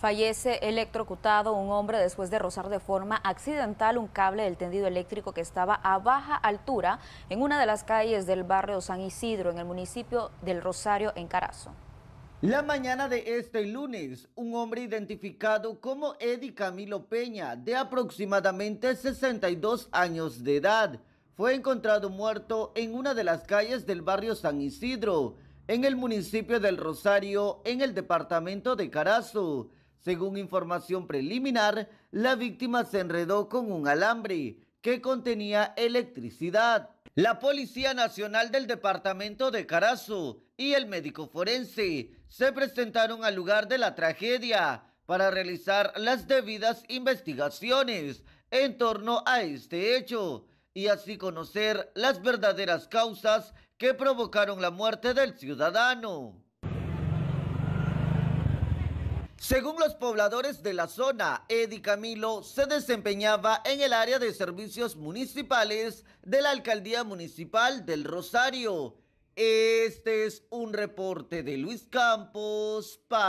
Fallece electrocutado un hombre después de rozar de forma accidental un cable del tendido eléctrico que estaba a baja altura en una de las calles del barrio San Isidro, en el municipio del Rosario, en Carazo. La mañana de este lunes, un hombre identificado como Eddie Camilo Peña, de aproximadamente 62 años de edad, fue encontrado muerto en una de las calles del barrio San Isidro, en el municipio del Rosario, en el departamento de Carazo según información preliminar, la víctima se enredó con un alambre que contenía electricidad. La Policía Nacional del Departamento de Carazo y el médico forense se presentaron al lugar de la tragedia para realizar las debidas investigaciones en torno a este hecho y así conocer las verdaderas causas que provocaron la muerte del ciudadano. Según los pobladores de la zona, Eddie Camilo se desempeñaba en el área de servicios municipales de la Alcaldía Municipal del Rosario. Este es un reporte de Luis Campos para...